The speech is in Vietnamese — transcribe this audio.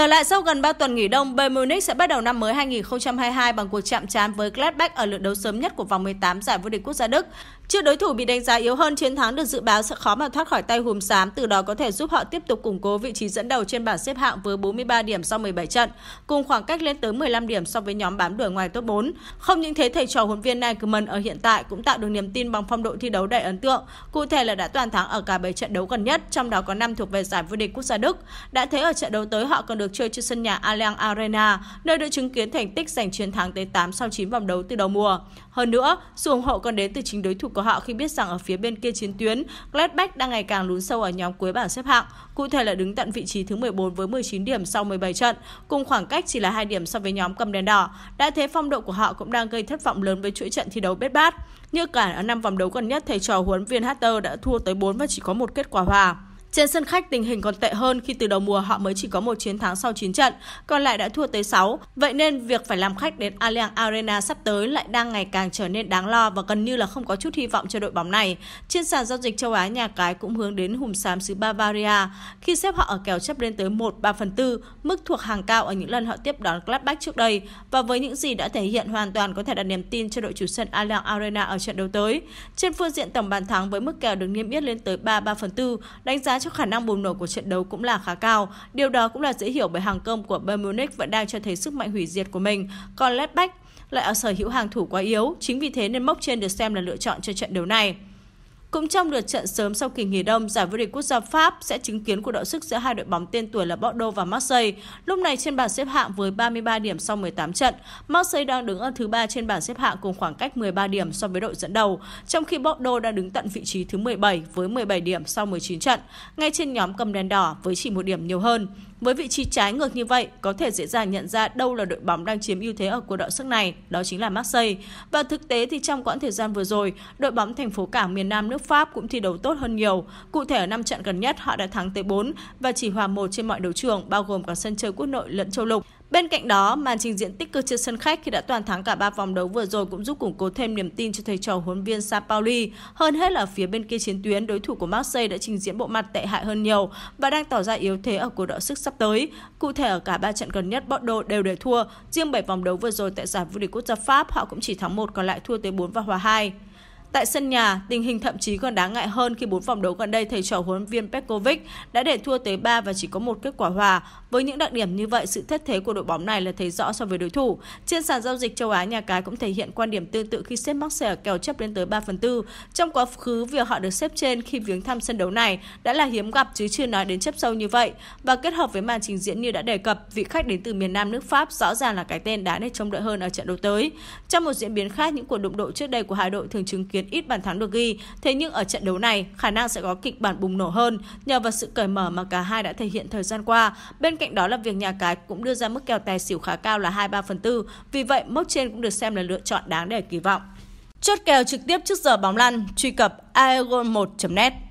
Trở lại sau gần 3 tuần nghỉ đông, Bayern Munich sẽ bắt đầu năm mới 2022 bằng cuộc chạm trán với Gladbach ở lượt đấu sớm nhất của vòng 18 giải vô địch quốc gia Đức. Trước đối thủ bị đánh giá yếu hơn, chiến thắng được dự báo sẽ khó mà thoát khỏi tay hùm xám, từ đó có thể giúp họ tiếp tục củng cố vị trí dẫn đầu trên bảng xếp hạng với 43 điểm sau 17 trận, cùng khoảng cách lên tới 15 điểm so với nhóm bám đuổi ngoài top 4. Không những thế, thầy trò huấn viên Nagelsmann ở hiện tại cũng tạo được niềm tin bằng phong độ thi đấu đầy ấn tượng, cụ thể là đã toàn thắng ở cả 7 trận đấu gần nhất, trong đó có 5 thuộc về giải vô địch quốc gia Đức. Đã thế ở trận đấu tới họ còn được lượt chơi trên sân nhà Allianz Arena, nơi đã chứng kiến thành tích giành chiến thắng tới 8 sau 9 vòng đấu từ đầu mùa. Hơn nữa, sự ủng hộ còn đến từ chính đối thủ của họ khi biết rằng ở phía bên kia chiến tuyến, Gladbach đang ngày càng lún sâu ở nhóm cuối bảng xếp hạng, cụ thể là đứng tận vị trí thứ 14 với 19 điểm sau 17 trận, cùng khoảng cách chỉ là 2 điểm so với nhóm cầm đèn đỏ. Đã thế phong độ của họ cũng đang gây thất vọng lớn với chuỗi trận thi đấu bết bát. Như cả ở năm vòng đấu gần nhất, thầy trò huấn viên Hatter đã thua tới 4 và chỉ có một kết quả hòa. Trên sân khách tình hình còn tệ hơn khi từ đầu mùa họ mới chỉ có một chiến thắng sau 9 trận, còn lại đã thua tới 6. Vậy nên việc phải làm khách đến Allianz Arena sắp tới lại đang ngày càng trở nên đáng lo và gần như là không có chút hy vọng cho đội bóng này. Trên sàn giao dịch châu Á nhà cái cũng hướng đến hùm xám xứ Bavaria khi xếp họ ở kèo chấp lên tới 1-3 phần 4, mức thuộc hàng cao ở những lần họ tiếp đón Gladbach trước đây và với những gì đã thể hiện hoàn toàn có thể đặt niềm tin cho đội chủ sân Allianz Arena ở trận đấu tới. Trên phương diện tổng bàn thắng với mức kèo được niêm yết lên tới 3-3 phần 4, đánh giá cho khả năng bùng nổ của trận đấu cũng là khá cao. Điều đó cũng là dễ hiểu bởi hàng công của Bayern Munich vẫn đang cho thấy sức mạnh hủy diệt của mình, còn Ledbeck lại ở sở hữu hàng thủ quá yếu, chính vì thế nên Mốc trên được xem là lựa chọn cho trận đấu này. Cũng trong lượt trận sớm sau kỳ nghỉ đông, giải vô địch quốc gia Pháp sẽ chứng kiến cuộc đọ sức giữa hai đội bóng tên tuổi là Bordeaux và Marseille. Lúc này trên bảng xếp hạng với 33 điểm sau 18 trận, Marseille đang đứng ở thứ ba trên bảng xếp hạng cùng khoảng cách 13 điểm so với đội dẫn đầu, trong khi Bordeaux đang đứng tận vị trí thứ 17 với 17 điểm sau 19 trận, ngay trên nhóm cầm đèn đỏ với chỉ một điểm nhiều hơn. Với vị trí trái ngược như vậy, có thể dễ dàng nhận ra đâu là đội bóng đang chiếm ưu thế ở cuộc đọ sức này, đó chính là Marseille. Và thực tế thì trong quãng thời gian vừa rồi, đội bóng thành phố cảng miền Nam nước Pháp cũng thi đấu tốt hơn nhiều. Cụ thể ở 5 trận gần nhất họ đã thắng tới 4 và chỉ hòa một trên mọi đấu trường bao gồm cả sân chơi quốc nội lẫn châu lục. Bên cạnh đó, màn trình diễn tích cực trên sân khách khi đã toàn thắng cả 3 vòng đấu vừa rồi cũng giúp củng cố thêm niềm tin cho thầy trò huấn viên Sa Hơn hết là phía bên kia chiến tuyến, đối thủ của Marseille đã trình diễn bộ mặt tệ hại hơn nhiều và đang tỏ ra yếu thế ở cuộc đọ sức sắp tới. Cụ thể ở cả 3 trận gần nhất, Bordeaux đều để thua. Riêng 7 vòng đấu vừa rồi tại giải vô địch quốc gia Pháp, họ cũng chỉ thắng một còn lại thua tới 4 và hòa 2. Tại sân nhà, tình hình thậm chí còn đáng ngại hơn khi bốn vòng đấu gần đây thầy trò huấn viên Petkovic đã để thua tới 3 và chỉ có một kết quả hòa. Với những đặc điểm như vậy, sự thất thế của đội bóng này là thấy rõ so với đối thủ. Trên sàn giao dịch châu Á, nhà cái cũng thể hiện quan điểm tương tự khi xếp Marseille kèo chấp lên tới 3 phần 4. Trong quá khứ, việc họ được xếp trên khi viếng thăm sân đấu này đã là hiếm gặp chứ chưa nói đến chấp sâu như vậy. Và kết hợp với màn trình diễn như đã đề cập, vị khách đến từ miền Nam nước Pháp rõ ràng là cái tên đáng để trông đợi hơn ở trận đấu tới. Trong một diễn biến khác, những cuộc đụng độ trước đây của hai đội thường chứng kiến khiến ít bàn thắng được ghi. Thế nhưng ở trận đấu này, khả năng sẽ có kịch bản bùng nổ hơn nhờ vào sự cởi mở mà cả hai đã thể hiện thời gian qua. Bên cạnh đó là việc nhà cái cũng đưa ra mức kèo tài xỉu khá cao là 2-3 phần tư. Vì vậy, mốc trên cũng được xem là lựa chọn đáng để kỳ vọng. Chốt kèo trực tiếp trước giờ bóng lăn, truy cập aegon1.net.